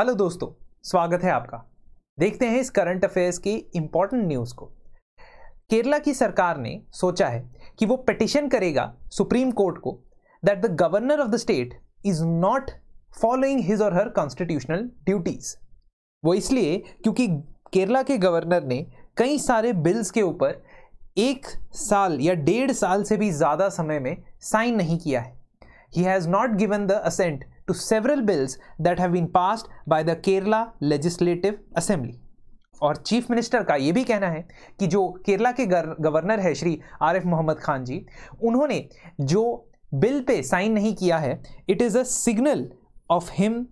Hello दोस्तों स्वागत है आपका देखते हैं इस करंट अफेयर्स की इंपॉर्टेंट न्यूज़ को केरला की सरकार ने सोचा है कि वो पिटिशन करेगा सुप्रीम कोर्ट को that the governor of the state is not following his or her constitutional duties वो इसलिए क्योंकि केरला के गवर्नर ने कई सारे बिल्स के ऊपर एक साल या डेढ़ साल से भी ज़्यादा समय में साइन नहीं किया है he has not given the assent to several bills that have been passed by the Kerala Legislative Assembly. और चीफ मिनिस्टर का यह भी कहना है कि जो केरला के गवर्नर है श्री आर एफ मोहम्मद खान जी उन्होंने जो बिल पे साइन नहीं किया है it is a signal of him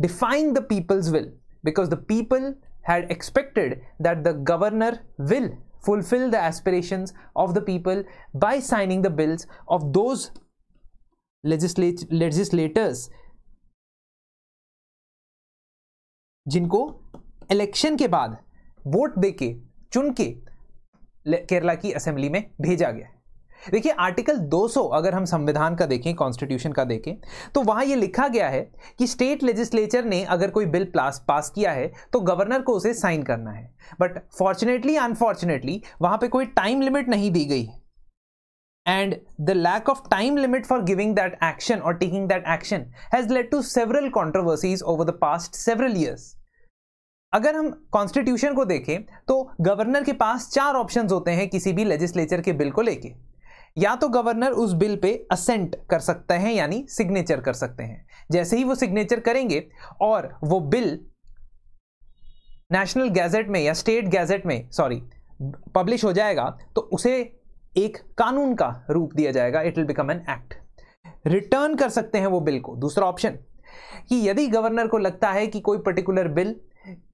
defying the people's will because the people had expected that the governor will fulfil the aspirations of the people by signing the bills of those legislators जिनको election के बाद vote दे के चुन के केरला की assembly में भेजा गया देखिए आर्टिकल 200 अगर हम संविधान का देखें कॉन्स्टिट्यूशन का देखें तो वहां ये लिखा गया है कि स्टेट लेजिस्लेचर ने अगर कोई बिल पास पास किया है तो गवर्नर को उसे साइन करना है बट फॉर्चुनेटली अनफॉर्चुनेटली वहां पे कोई टाइम लिमिट नहीं दी गई and the lack of time limit for giving that action or taking that action has led to several controversies over the past several years. अगर हम कॉन्स्टिट्यूशन को देखें तो गवर्नर के पास चार ऑप्शंस होते हैं किसी भी लेजिस्लेचर के बिल को लेके या तो गवर्नर उस बिल पे असेंट कर सकते हैं यानी सिग्नेचर कर सकते हैं जैसे ही वो सिग्नेचर करेंगे और वो बिल नेशनल गैजेट में या स्टेट गैजेट में सॉरी पब्लिश हो जाएगा तो उसे एक कानून का रूप दिया जाएगा it will become an act return कर सकते हैं वो बिल को दूसरा ऑप्शन कि यदि गवर्नर को लगता है कि कोई पर्टिकुलर बिल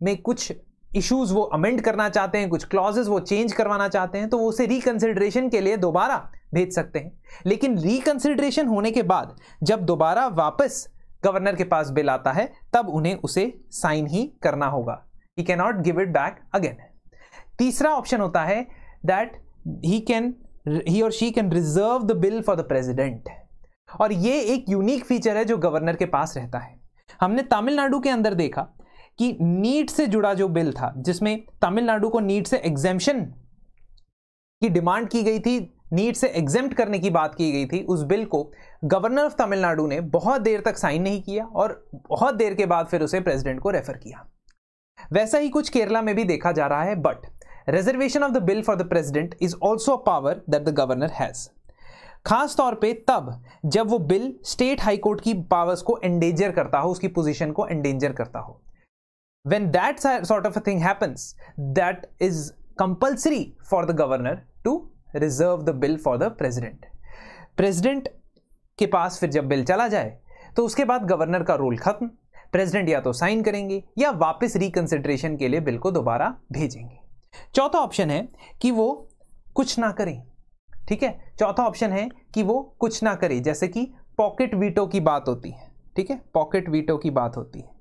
में कुछ इश्यूज वो अमेंड करना चाहते हैं कुछ क्लॉजेस वो चेंज करवाना चाहते हैं तो वो उसे रिकंसिडरेशन के लिए दोबारा भेज सकते हैं लेकिन रिकंसिडरेशन होने के बाद जब दोबारा वापस गवर्नर के पास बिल आता है तब उन्हें उसे साइन ही करना होगा he cannot give it back again तीसरा ऑप्शन होता है that he can he or she can reserve the bill for the president और ये एक यूनिक फीचर है जो गवर्नर के पास रहता है हमने तमिलनाडु के अंदर देखा कि नीट से जुड़ा जो बिल था जिसमें तमिलनाडु को नीट से एग्जेम्पन की डिमांड की गई थी नीट से एग्जेम्प्ट करने की बात की गई थी उस बिल को गवर्नर ऑफ तमिलनाडु ने बहुत देर तक साइन नहीं किया और बहुत देर के बाद फिर उसे प्रेसिडेंट को रेफर किया वैसा ही कुछ केरला में भी देखा जा रहा है but reservation of the bill for the president is also a power that the governor has खास तौर पे तब जब वो बिल स्टेट हाई कोर्ट की पावर्स को एंडेंजर करता हो उसकी पोजीशन को एंडेंजर करता हो when that sort of a thing happens that is compulsory for the governor to reserve the bill for the president president के पास फिर जब बिल चला जाए तो उसके बाद गवर्नर का रोल खत्म प्रेजिडेंट या तो साइन करेंगे या वापस रिकंसिडरेशन के लिए बिल को दोबारा भेजेंगे चौथा ऑप्शन है कि वो कुछ ना करें ठीक है चौथा ऑप्शन है कि वो कुछ ना करें जैसे कि पॉकेट वीटो की बात होती है ठीक है पॉकेट वीटो की बात होती है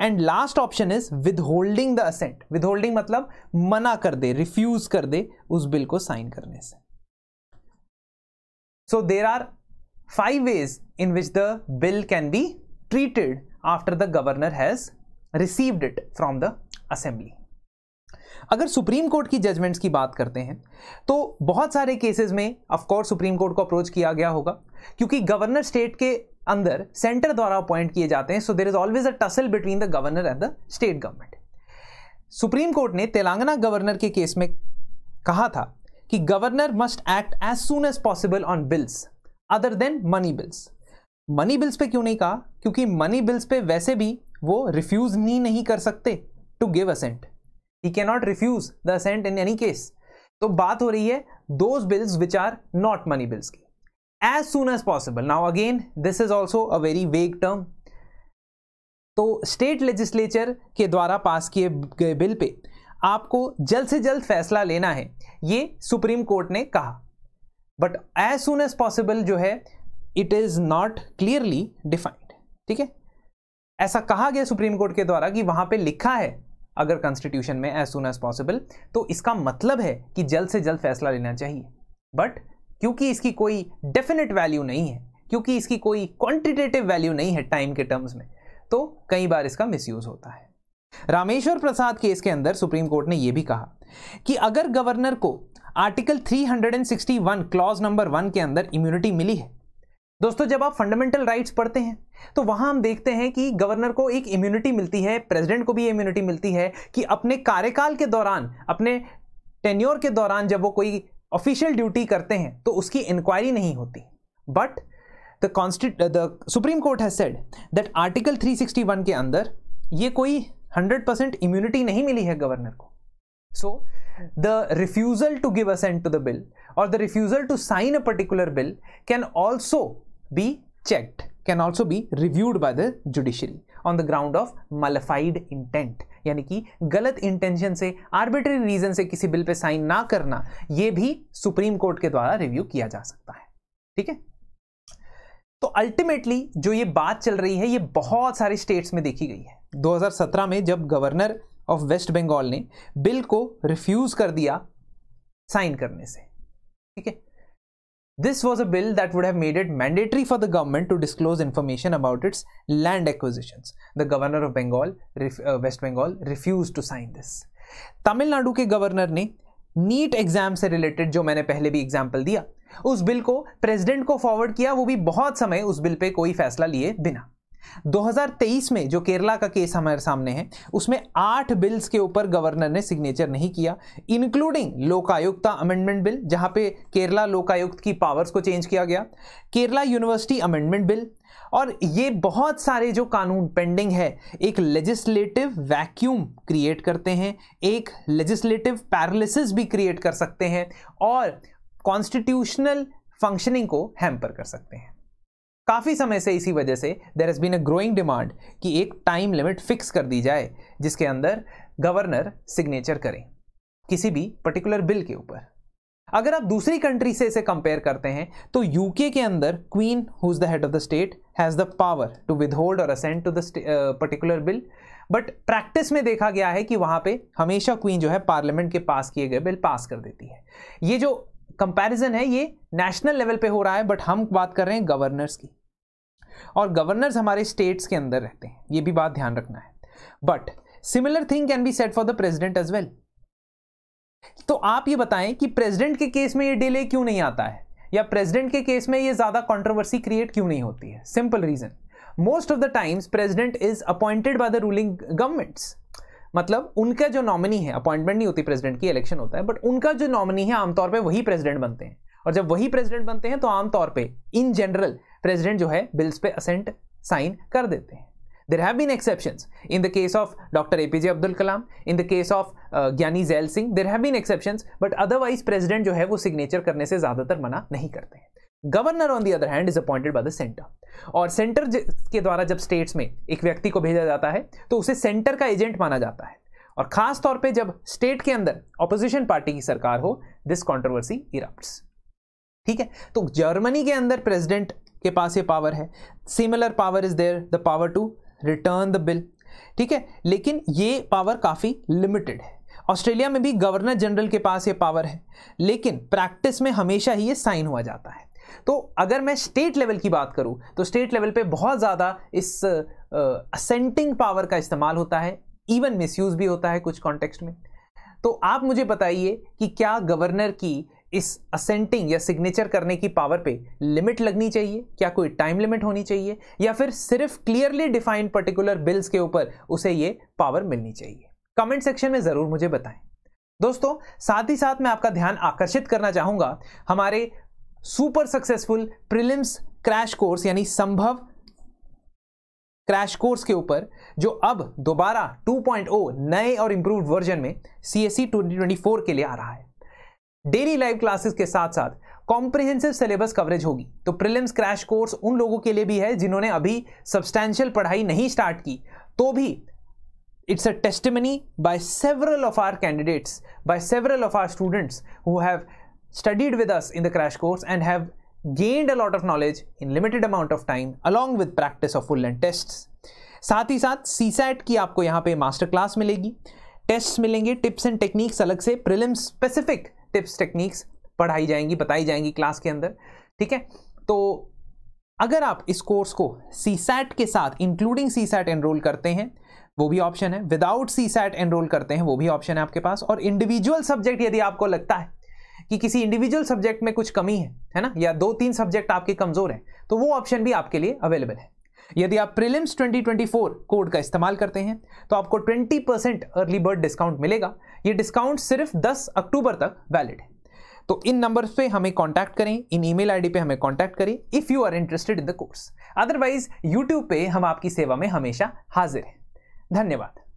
and last option is withholding the assent withholding मतलब मना कर दे रिफ्यूज कर दे उस बिल को साइन करने से so there are five ways in which the bill can be treated after the governor has received it from the assembly अगर supreme court की जजमेंट्स की बात करते हैं तो बहुत सारे केसेस में ऑफ कोर्स सुप्रीम कोर्ट को अप्रोच किया गया होगा क्योंकि गवर्नर स्टेट के अंदर सेंटर द्वारा अपॉइंट किए जाते हैं so there is always a tussle between the governor and the state government supreme court ने तेलंगाना गवर्नर के केस में कहा था कि governor must act as soon as possible on bills other than money bills money bills पे क्यों नहीं कहा क्योंकि मनी बिल्स पे वैसे भी वो रिफ्यूज ही नहीं कर सकते to give assent he can not refuse the assent in any case तो बात हो रही है those bills which are not money bills की as soon as possible now again this is also a very vague term तो state legislature के द्वारा पास किए गए बिल पे आपको जल्द से जल्द फैसला लेना है ये सुप्रीम कोर्ट ने कहा but as soon as possible जो है it is not clearly defined ठीक है ऐसा कहा गया सुप्रीम कोर्ट के द्वारा कि वहां पे लिखा है अगर कॉन्स्टिट्यूशन में एज सुन एज पॉसिबल तो इसका मतलब है कि जल्द से जल्द फैसला लेना चाहिए बट क्योंकि इसकी कोई डेफिनेट वैल्यू नहीं है क्योंकि इसकी कोई क्वांटिटेटिव वैल्यू नहीं है टाइम के टर्म्स में तो कई बार इसका मिसयूज होता है रामेश्वर प्रसाद केस के अंदर सुप्रीम कोर्ट ने यह भी कहा कि अगर गवर्नर को आर्टिकल 361 क्लॉज नंबर वन के अंदर इम्यूनिटी मिली है दोस्तों जब आप फंडामेंटल राइट्स पढ़ते हैं तो वहां हम देखते हैं कि गवर्नर को एक इम्यूनिटी मिलती है प्रेसिडेंट को भी इम्यूनिटी मिलती है कि अपने कार्यकाल के दौरान अपने टेन्योर के दौरान जब वो कोई ऑफिशियल ड्यूटी करते हैं तो उसकी इंक्वायरी नहीं होती but the constitution the supreme court has said that article 361 के अंदर ये कोई 100 परसेंट इम्यूनिटी नहीं मिली है गवर्नर को so the refusal to give assent to the bill और the refusal to sign a particular bill can also be checked can also be reviewed by the judiciary on the ground of malafide intent यानी कि गलत intention से arbitrary reason से किसी bill पे sign ना करना यह भी सुप्रीम कोर्ट के द्वारा रिव्यू किया जा सकता है ठीक है तो अल्टीमेटली जो ये बात चल रही है ये बहुत सारे स्टेट्स में देखी गई है 2017 में जब गवर्नर ऑफ वेस्ट बंगाल ने बिल को रिफ्यूज कर दिया साइन करने से ठीक है This was a bill that would have made it mandatory for the government to disclose information about its land acquisitions. The governor of Bengal, uh, West Bengal, refused to sign this. Tamil Nadu ke governor ne neat exam se related jo maine pehle bhi example diya, us bill ko president ko forward kiya, wo bhi bahut samay us bill pe koi faisla liye bina. 2023 में जो केरला का case हमारे सामने है उसमें आठ bills के ऊपर गवर्नर ने सिग्नेचर नहीं किया इंक्लूडिंग लोकायुक्ता अमेंडमेंट बिल जहां पे केरला लोकायुक्त की पावर्स को चेंज किया गया केरला यूनिवर्सिटी अमेंडमेंट बिल और ये बहुत सारे जो कानून पेंडिंग है एक लेजिस्लेटिव वैक्यूम क्रिएट करते हैं एक लेजिस्लेटिव पैरालिसिस भी क्रिएट कर सकते हैं और कॉन्स्टिट्यूशनल फंक्शनिंग को हैम्पर कर सकते हैं काफ़ी समय से इसी वजह से there has been a growing demand कि एक टाइम लिमिट फिक्स कर दी जाए जिसके अंदर गवर्नर सिग्नेचर करें किसी भी पर्टिकुलर बिल के ऊपर अगर आप दूसरी कंट्री से इसे कंपेयर करते हैं तो यूके के अंदर queen who is the head of the state has the power to withhold or assent to the particular bill but practice में देखा गया है कि वहाँ पे हमेशा क्वीन जो है पार्लियामेंट के पास किए गए बिल पास कर देती है ये जो कंपैरिजन है ये नेशनल लेवल पे हो रहा है बट हम बात कर रहे हैं गवर्नर्स की और गवर्नर्स हमारे स्टेट्स के अंदर रहते हैं ये भी बात ध्यान रखना है but similar thing can be set for the president as well तो आप ये बताएं कि प्रेजिडेंट के केस में ये डिले क्यों नहीं आता है या प्रेजिडेंट के केस में ये ज्यादा कॉन्ट्रोवर्सी क्रिएट क्यों नहीं होती है simple reason most of the times president is appointed by the ruling governments मतलब उनका जो नॉमिनी है अपॉइंटमेंट नहीं होती प्रेसिडेंट की इलेक्शन होता है बट उनका जो नॉमिनी है आमतौर पर वही प्रेसिडेंट बनते हैं और जब वही प्रेसिडेंट बनते हैं तो आमतौर पर इन जनरल प्रेसिडेंट जो है बिल्स पे असेंट साइन कर देते हैं there have been exception in the case of doctor A P J Abdul Kalam in the case of Giani Zail Singh there have been exception but otherwise president जो है वो सिग्नेचर करने से ज़्यादातर मना नहीं करते हैं governor on the other hand is appointed by the centre और सेंटर के द्वारा जब स्टेट्स में एक व्यक्ति को भेजा जाता है तो उसे सेंटर का एजेंट माना जाता है और खास तौर पे जब स्टेट के अंदर ऑपोजिशन पार्टी की सरकार हो दिस कंट्रोवर्सी इराप्ट ठीक है तो जर्मनी के अंदर प्रेसिडेंट के पास ये पावर है similar power is there the power to return the bill ठीक है लेकिन ये पावर काफ़ी लिमिटेड है ऑस्ट्रेलिया में भी गवर्नर जनरल के पास ये पावर है लेकिन प्रैक्टिस में हमेशा ही ये साइन हुआ जाता है तो अगर मैं स्टेट लेवल की बात करूं तो स्टेट लेवल पे बहुत ज़्यादा इस असेंटिंग पावर का इस्तेमाल होता है इवन मिसयूज भी होता है कुछ कॉन्टेक्स्ट में तो आप मुझे बताइए कि क्या गवर्नर की इस असेंटिंग या सिग्नेचर करने की पावर पे लिमिट लगनी चाहिए क्या कोई टाइम लिमिट होनी चाहिए या फिर सिर्फ क्लियरली डिफाइंड पर्टिकुलर बिल्स के ऊपर उसे ये पावर मिलनी चाहिए कमेंट सेक्शन में ज़रूर मुझे बताएं दोस्तों साथ ही साथ मैं आपका ध्यान आकर्षित करना चाहूँगा हमारे super successful prelims crash course यानी संभव क्रैश कोर्स के ऊपर जो अब दोबारा 2.0 नए और इम्प्रूव्ड वर्जन में सी एस e के लिए आ रहा है डेली लाइव क्लासेस के साथ साथ कॉम्प्रिहेंसिव सिलेबस कवरेज होगी तो प्रिलिम्स क्रैश कोर्स उन लोगों के लिए भी है जिन्होंने अभी सब्सटैंशियल पढ़ाई नहीं स्टार्ट की तो भी it's a testimony by several of our candidates by several of our students who have studied with us in the crash course and have gained a lot of knowledge in limited amount of time along with practice of full and test साथ ही साथ सी की आपको यहाँ पे master class मिलेगी test मिलेंगे टिप्स एंड टेक्निक्स अलग से प्रिलिम्स स्पेसिफिक टिप्स टेक्निक्स पढ़ाई जाएंगी बताई जाएंगी क्लास के अंदर ठीक है तो अगर आप इस कोर्स को सी के साथ इंक्लूडिंग सी एनरोल करते हैं वो भी ऑप्शन है विदाउट सी एनरोल करते हैं वो भी ऑप्शन है आपके पास और इंडिविजुअल सब्जेक्ट यदि आपको लगता है कि किसी इंडिविजुअल सब्जेक्ट में कुछ कमी है है ना या दो तीन सब्जेक्ट आपके कमज़ोर हैं तो वो ऑप्शन भी आपके लिए अवेलेबल है यदि आप प्रिलिम्स 2024 कोड का इस्तेमाल करते हैं तो आपको 20 परसेंट अर्ली बर्ड डिस्काउंट मिलेगा ये डिस्काउंट सिर्फ 10 अक्टूबर तक वैलिड है तो इन नंबर पे हमें कांटेक्ट करें इन ईमेल आईडी पे हमें कांटेक्ट करें if you are interested in the course otherwise YouTube पे हम आपकी सेवा में हमेशा हाजिर हैं धन्यवाद